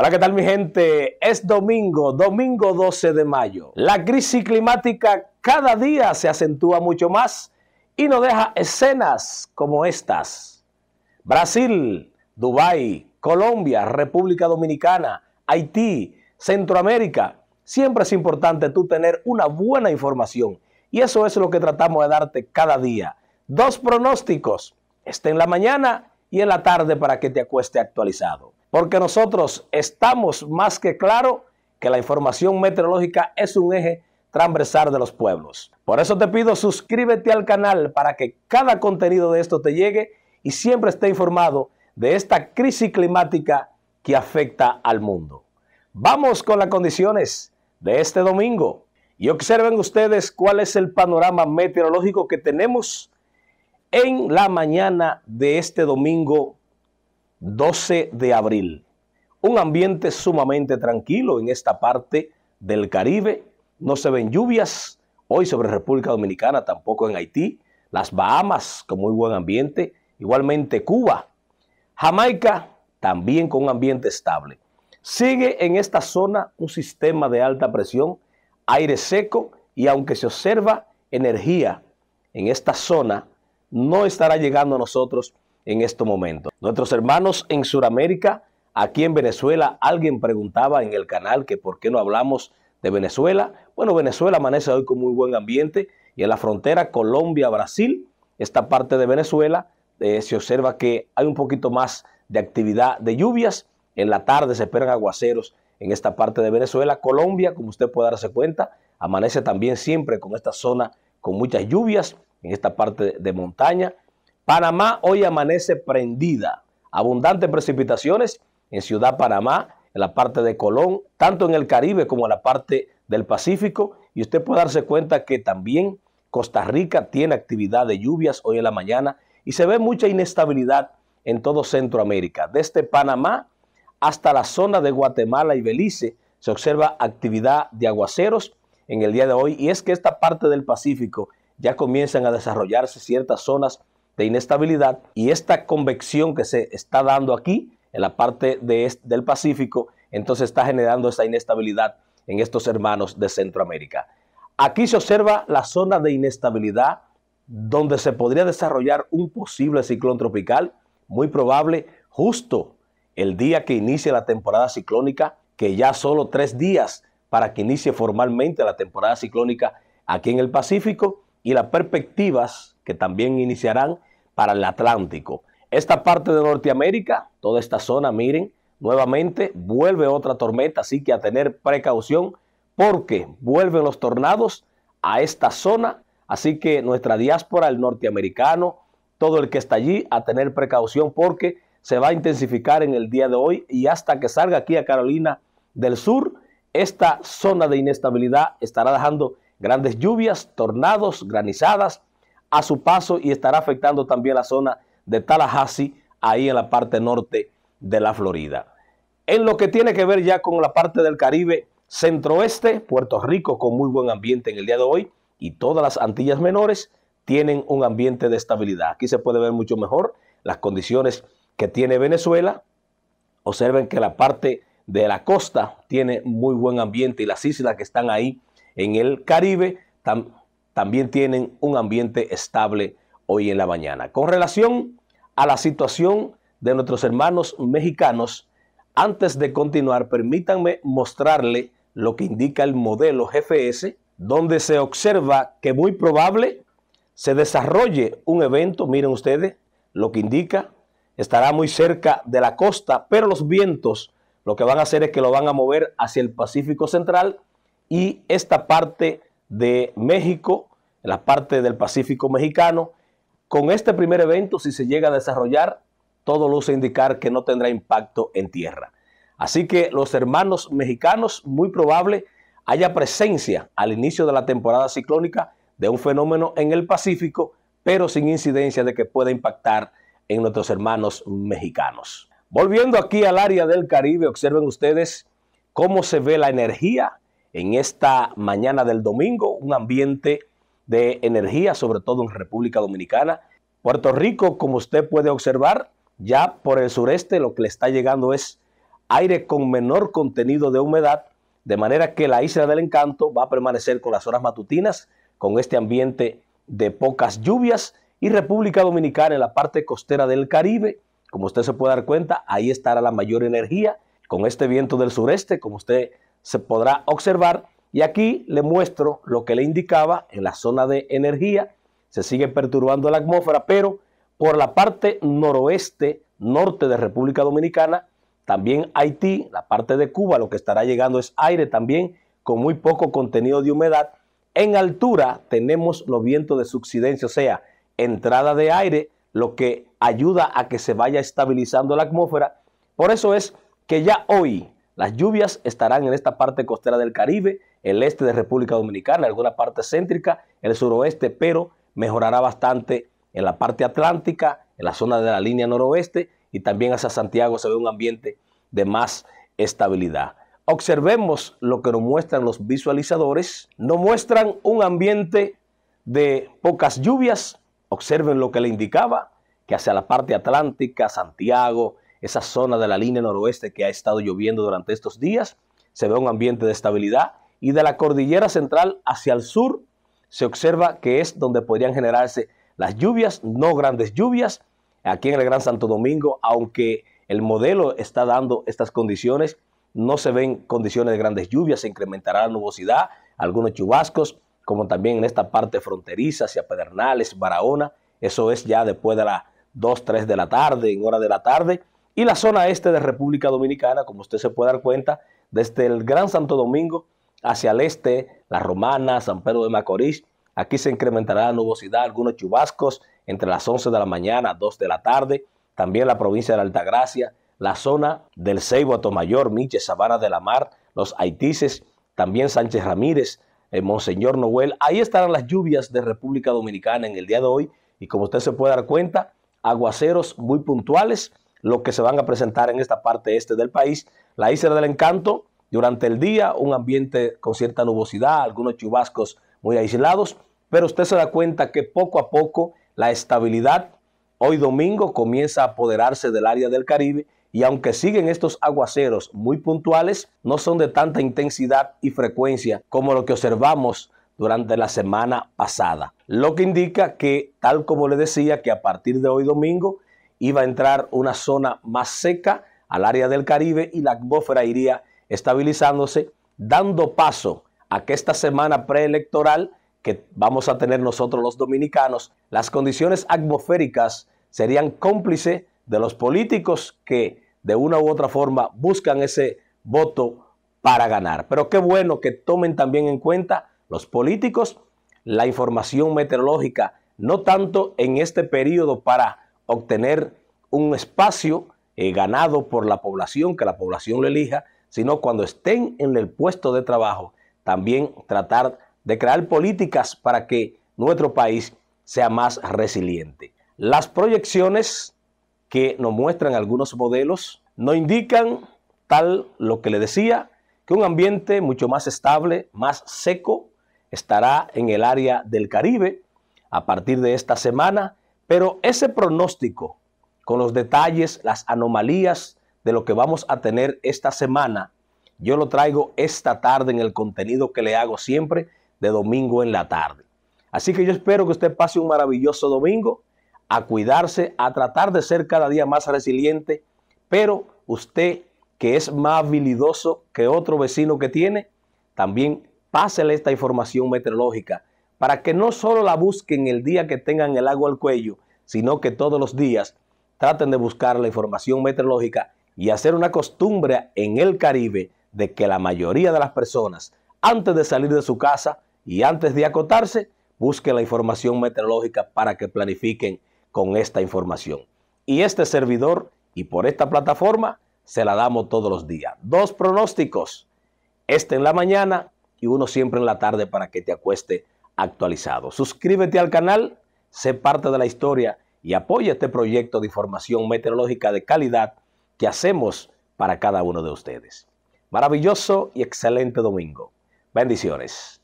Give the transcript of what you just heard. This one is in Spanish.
Hola, ¿qué tal mi gente? Es domingo, domingo 12 de mayo. La crisis climática cada día se acentúa mucho más y nos deja escenas como estas. Brasil, Dubái, Colombia, República Dominicana, Haití, Centroamérica. Siempre es importante tú tener una buena información y eso es lo que tratamos de darte cada día. Dos pronósticos, este en la mañana y en la tarde para que te acueste actualizado porque nosotros estamos más que claro que la información meteorológica es un eje transversal de los pueblos. Por eso te pido suscríbete al canal para que cada contenido de esto te llegue y siempre esté informado de esta crisis climática que afecta al mundo. Vamos con las condiciones de este domingo y observen ustedes cuál es el panorama meteorológico que tenemos en la mañana de este domingo 12 de abril. Un ambiente sumamente tranquilo en esta parte del Caribe. No se ven lluvias hoy sobre República Dominicana, tampoco en Haití. Las Bahamas con muy buen ambiente. Igualmente Cuba. Jamaica también con un ambiente estable. Sigue en esta zona un sistema de alta presión, aire seco y aunque se observa energía en esta zona, no estará llegando a nosotros en estos momentos. Nuestros hermanos en Sudamérica, aquí en Venezuela, alguien preguntaba en el canal que por qué no hablamos de Venezuela. Bueno, Venezuela amanece hoy con muy buen ambiente y en la frontera Colombia-Brasil, esta parte de Venezuela, eh, se observa que hay un poquito más de actividad de lluvias. En la tarde se esperan aguaceros en esta parte de Venezuela. Colombia, como usted puede darse cuenta, amanece también siempre con esta zona con muchas lluvias en esta parte de montaña. Panamá hoy amanece prendida. Abundantes precipitaciones en Ciudad Panamá, en la parte de Colón, tanto en el Caribe como en la parte del Pacífico. Y usted puede darse cuenta que también Costa Rica tiene actividad de lluvias hoy en la mañana y se ve mucha inestabilidad en todo Centroamérica. Desde Panamá hasta la zona de Guatemala y Belice se observa actividad de aguaceros en el día de hoy y es que esta parte del Pacífico ya comienzan a desarrollarse ciertas zonas de inestabilidad y esta convección que se está dando aquí, en la parte de del Pacífico, entonces está generando esa inestabilidad en estos hermanos de Centroamérica. Aquí se observa la zona de inestabilidad donde se podría desarrollar un posible ciclón tropical, muy probable justo el día que inicie la temporada ciclónica, que ya solo tres días para que inicie formalmente la temporada ciclónica aquí en el Pacífico y las perspectivas que también iniciarán para el Atlántico. Esta parte de Norteamérica, toda esta zona, miren, nuevamente vuelve otra tormenta, así que a tener precaución porque vuelven los tornados a esta zona, así que nuestra diáspora, el norteamericano, todo el que está allí, a tener precaución porque se va a intensificar en el día de hoy y hasta que salga aquí a Carolina del Sur, esta zona de inestabilidad estará dejando grandes lluvias, tornados, granizadas, a su paso y estará afectando también la zona de Tallahassee, ahí en la parte norte de la Florida. En lo que tiene que ver ya con la parte del Caribe centroeste, Puerto Rico con muy buen ambiente en el día de hoy y todas las Antillas menores tienen un ambiente de estabilidad. Aquí se puede ver mucho mejor las condiciones que tiene Venezuela. Observen que la parte de la costa tiene muy buen ambiente y las islas que están ahí en el Caribe también tienen un ambiente estable hoy en la mañana. Con relación a la situación de nuestros hermanos mexicanos, antes de continuar, permítanme mostrarle lo que indica el modelo GFS, donde se observa que muy probable se desarrolle un evento, miren ustedes, lo que indica, estará muy cerca de la costa, pero los vientos lo que van a hacer es que lo van a mover hacia el Pacífico Central y esta parte de México en la parte del Pacífico mexicano. Con este primer evento, si se llega a desarrollar, todo luce indicar que no tendrá impacto en tierra. Así que los hermanos mexicanos, muy probable, haya presencia al inicio de la temporada ciclónica de un fenómeno en el Pacífico, pero sin incidencia de que pueda impactar en nuestros hermanos mexicanos. Volviendo aquí al área del Caribe, observen ustedes cómo se ve la energía en esta mañana del domingo, un ambiente de energía, sobre todo en República Dominicana. Puerto Rico, como usted puede observar, ya por el sureste lo que le está llegando es aire con menor contenido de humedad, de manera que la isla del encanto va a permanecer con las horas matutinas, con este ambiente de pocas lluvias, y República Dominicana en la parte costera del Caribe, como usted se puede dar cuenta, ahí estará la mayor energía, con este viento del sureste, como usted se podrá observar, y aquí le muestro lo que le indicaba en la zona de energía. Se sigue perturbando la atmósfera, pero por la parte noroeste, norte de República Dominicana, también Haití, la parte de Cuba, lo que estará llegando es aire también con muy poco contenido de humedad. En altura tenemos los vientos de subsidencia, o sea, entrada de aire, lo que ayuda a que se vaya estabilizando la atmósfera. Por eso es que ya hoy las lluvias estarán en esta parte costera del Caribe, el este de República Dominicana, alguna parte céntrica, el suroeste, pero mejorará bastante en la parte atlántica, en la zona de la línea noroeste y también hacia Santiago se ve un ambiente de más estabilidad. Observemos lo que nos muestran los visualizadores. Nos muestran un ambiente de pocas lluvias. Observen lo que le indicaba, que hacia la parte atlántica, Santiago, esa zona de la línea noroeste que ha estado lloviendo durante estos días, se ve un ambiente de estabilidad y de la cordillera central hacia el sur se observa que es donde podrían generarse las lluvias, no grandes lluvias, aquí en el Gran Santo Domingo, aunque el modelo está dando estas condiciones, no se ven condiciones de grandes lluvias, se incrementará la nubosidad, algunos chubascos, como también en esta parte fronteriza hacia Pedernales, Barahona, eso es ya después de las 2, 3 de la tarde, en hora de la tarde, y la zona este de República Dominicana, como usted se puede dar cuenta, desde el Gran Santo Domingo hacia el este, La Romana, San Pedro de Macorís. Aquí se incrementará la nubosidad, algunos chubascos entre las 11 de la mañana, 2 de la tarde. También la provincia de la Altagracia, la zona del Ceibo, Atomayor, Miche, Sabana de la Mar, los Haitises, también Sánchez Ramírez, el eh, Monseñor Noel. Ahí estarán las lluvias de República Dominicana en el día de hoy. Y como usted se puede dar cuenta, aguaceros muy puntuales lo que se van a presentar en esta parte este del país. La isla del encanto, durante el día, un ambiente con cierta nubosidad, algunos chubascos muy aislados, pero usted se da cuenta que poco a poco la estabilidad hoy domingo comienza a apoderarse del área del Caribe y aunque siguen estos aguaceros muy puntuales, no son de tanta intensidad y frecuencia como lo que observamos durante la semana pasada. Lo que indica que, tal como le decía, que a partir de hoy domingo, iba a entrar una zona más seca al área del Caribe y la atmósfera iría estabilizándose, dando paso a que esta semana preelectoral que vamos a tener nosotros los dominicanos, las condiciones atmosféricas serían cómplices de los políticos que de una u otra forma buscan ese voto para ganar. Pero qué bueno que tomen también en cuenta los políticos la información meteorológica, no tanto en este periodo para obtener un espacio eh, ganado por la población, que la población lo elija, sino cuando estén en el puesto de trabajo, también tratar de crear políticas para que nuestro país sea más resiliente. Las proyecciones que nos muestran algunos modelos no indican, tal lo que le decía, que un ambiente mucho más estable, más seco, estará en el área del Caribe a partir de esta semana pero ese pronóstico, con los detalles, las anomalías de lo que vamos a tener esta semana, yo lo traigo esta tarde en el contenido que le hago siempre de domingo en la tarde. Así que yo espero que usted pase un maravilloso domingo, a cuidarse, a tratar de ser cada día más resiliente, pero usted que es más habilidoso que otro vecino que tiene, también pásele esta información meteorológica para que no solo la busquen el día que tengan el agua al cuello, sino que todos los días traten de buscar la información meteorológica y hacer una costumbre en el Caribe de que la mayoría de las personas, antes de salir de su casa y antes de acotarse, busquen la información meteorológica para que planifiquen con esta información. Y este servidor y por esta plataforma se la damos todos los días. Dos pronósticos, este en la mañana y uno siempre en la tarde para que te acueste actualizado. Suscríbete al canal, sé parte de la historia y apoya este proyecto de información meteorológica de calidad que hacemos para cada uno de ustedes. Maravilloso y excelente domingo. Bendiciones.